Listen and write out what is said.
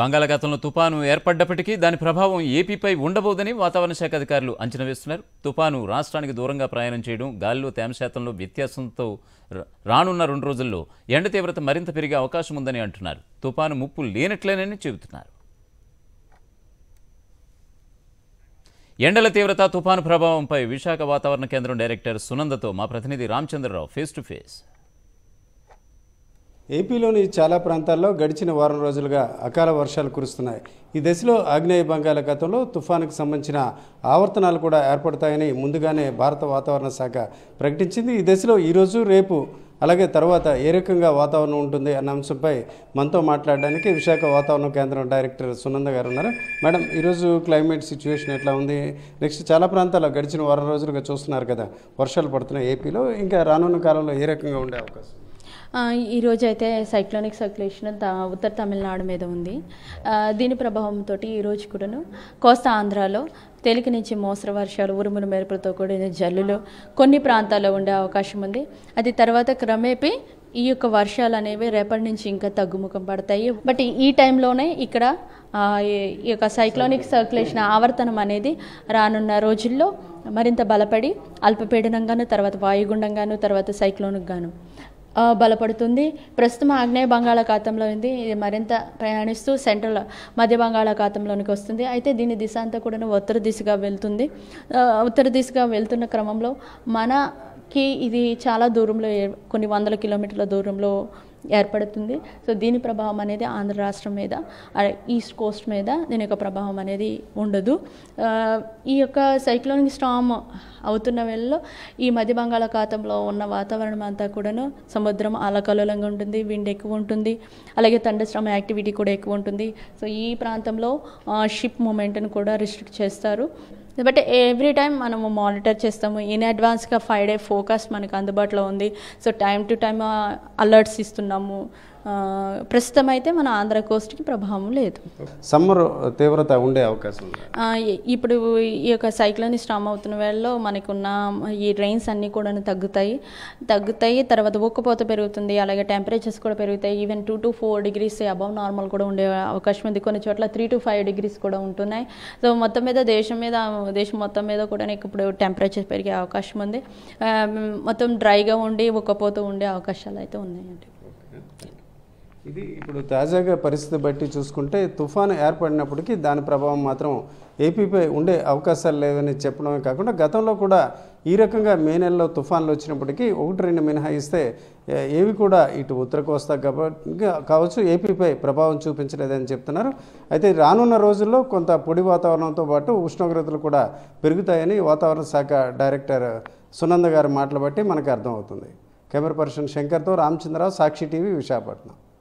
బంగాళాఖాతంలో తుపాను ఏర్పడ్డప్పటికీ దాని ప్రభావం ఏపీపై ఉండబోదని వాతావరణ శాఖ అధికారులు అంచనా వేస్తున్నారు తుపాను రాష్ట్రానికి దూరంగా ప్రయాణం చేయడం గాలిలో తేమ శాతంలో వ్యత్యాసంతో రానున్న రెండు రోజుల్లో ఎండ తీవ్రత మరింత పెరిగే అవకాశం ఉందని అంటున్నారు తుపాను ముప్పు లేనట్లేనని చెబుతున్నారు ఎండల తీవ్రత తుపాను ప్రభావంపై విశాఖ వాతావరణ కేంద్రం డైరెక్టర్ సునందతో మా ప్రతినిధి రామచంద్రరావు ఫేస్ టు ఫేస్ ఏపీలోని చాలా ప్రాంతాల్లో గడిచిన వారం రోజులుగా అకాల వర్షాలు కురుస్తున్నాయి ఈ దశలో ఆగ్నేయ బంగాళాఖాతంలో తుఫానుకు సంబంధించిన ఆవర్తనాలు కూడా ఏర్పడతాయని ముందుగానే భారత వాతావరణ శాఖ ప్రకటించింది ఈ దశలో ఈరోజు రేపు అలాగే తర్వాత ఏ రకంగా వాతావరణం ఉంటుంది అన్న అంశంపై మనతో మాట్లాడడానికి విశాఖ వాతావరణ కేంద్రం డైరెక్టర్ సునంద గారు ఉన్నారు మేడం ఈరోజు క్లైమేట్ సిచ్యువేషన్ ఎట్లా ఉంది నెక్స్ట్ చాలా ప్రాంతాల్లో గడిచిన వారం రోజులుగా చూస్తున్నారు కదా వర్షాలు పడుతున్నాయి ఏపీలో ఇంకా రానున్న కాలంలో ఏ రకంగా ఉండే అవకాశం ఈరోజు అయితే సైక్లోనిక్ సర్క్యులేషన్ ఉత్తర తమిళనాడు మీద ఉంది దీని ప్రభావంతో ఈరోజు కూడాను కోస్తా ఆంధ్రాలో తేలిక నుంచి మోసర వర్షాలు ఉరుములు మెరుపులతో కూడిన జల్లులు కొన్ని ప్రాంతాల్లో ఉండే అవకాశం ఉంది అది తర్వాత క్రమేపీ ఈ యొక్క వర్షాలు అనేవి రేపటి నుంచి ఇంకా తగ్గుముఖం పడతాయి బట్ ఈ టైంలోనే ఇక్కడ ఈ యొక్క సైక్లోనిక్ సర్క్యులేషన్ ఆవర్తనం అనేది రానున్న రోజుల్లో మరింత బలపడి అల్పపీడనంగాను తర్వాత వాయుగుండంగాను తర్వాత సైక్లోనిక్ గాను బలపడుతుంది ప్రస్తుతం ఆగ్నేయ బంగాళాఖాతంలో ఉంది ఇది మరింత ప్రయాణిస్తూ సెంట్రల్ మధ్య బంగాళాఖాతంలోనికి వస్తుంది అయితే దీని దిశ అంతా కూడా ఉత్తర దిశగా వెళ్తుంది ఉత్తర దిశగా వెళ్తున్న క్రమంలో మనకి ఇది చాలా దూరంలో కొన్ని వందల కిలోమీటర్ల దూరంలో ఏర్పడుతుంది సో దీని ప్రభావం అనేది ఆంధ్ర రాష్ట్రం మీద ఈస్ట్ కోస్ట్ మీద దీని యొక్క ప్రభావం అనేది ఉండదు ఈ యొక్క సైక్లోనిక్ స్టామ్ అవుతున్న వేళలో ఈ మధ్య బంగాళాఖాతంలో ఉన్న వాతావరణం అంతా కూడాను సముద్రం అలకలోలంగా ఉంటుంది విండ్ ఎక్కువ ఉంటుంది అలాగే తండశ్రమ యాక్టివిటీ కూడా ఎక్కువ ఉంటుంది సో ఈ ప్రాంతంలో షిప్ మూమెంట్ని కూడా రిస్ట్రిక్ట్ చేస్తారు బట్ ఎవ్రీ టైం మనము మానిటర్ చేస్తాము ఇన్ అడ్వాన్స్గా ఫైవ్ డే ఫోకస్ మనకు అందుబాటులో ఉంది so time to time alerts ఇస్తున్నాము ప్రస్తుతం అయితే మన ఆంధ్ర కోస్ట్కి ప్రభావం లేదు సమ్మర్ తీవ్రత ఉండే అవకాశం ఇప్పుడు ఈ యొక్క సైక్లోన్ స్ట్రామ్ అవుతున్న వేళలో మనకున్న ఈ రైన్స్ అన్నీ కూడా తగ్గుతాయి తగ్గుతాయి తర్వాత ఉక్కపోత పెరుగుతుంది అలాగే టెంపరేచర్స్ కూడా పెరుగుతాయి even two to four degrees above normal కూడా ఉండే అవకాశం ఉంది కొన్ని చోట్ల త్రీ టు ఫైవ్ డిగ్రీస్ కూడా ఉంటున్నాయి సో మొత్తం మీద దేశం మీద దేశం మొత్తం మీద కూడా ఇప్పుడు టెంపరేచర్ పెరిగే అవకాశం ఉంది మొత్తం డ్రైగా ఉండి ఉక్కపోతూ ఉండే అవకాశాలు అయితే ఉన్నాయండి ఇది ఇప్పుడు తాజాగా పరిస్థితి బట్టి చూసుకుంటే తుఫాను ఏర్పడినప్పటికీ దాని ప్రభావం మాత్రం ఏపీపై ఉండే అవకాశాలు లేదని చెప్పడమే కాకుండా గతంలో కూడా ఈ రకంగా మే నెలలో తుఫాన్లు వచ్చినప్పటికీ ఒకటి రెండు మినహాయిస్తే ఏవి కూడా ఇటు ఉత్తర కోస్తా కావచ్చు ఏపీపై ప్రభావం చూపించలేదని చెప్తున్నారు అయితే రానున్న రోజుల్లో కొంత పొడి వాతావరణంతో పాటు ఉష్ణోగ్రతలు కూడా పెరుగుతాయని వాతావరణ శాఖ డైరెక్టర్ సునంద గారి మాటలు బట్టి మనకు అర్థమవుతుంది కెమెరా పర్సన్ శంకర్తో రామచంద్రరావు సాక్షి టీవీ విశాఖపట్నం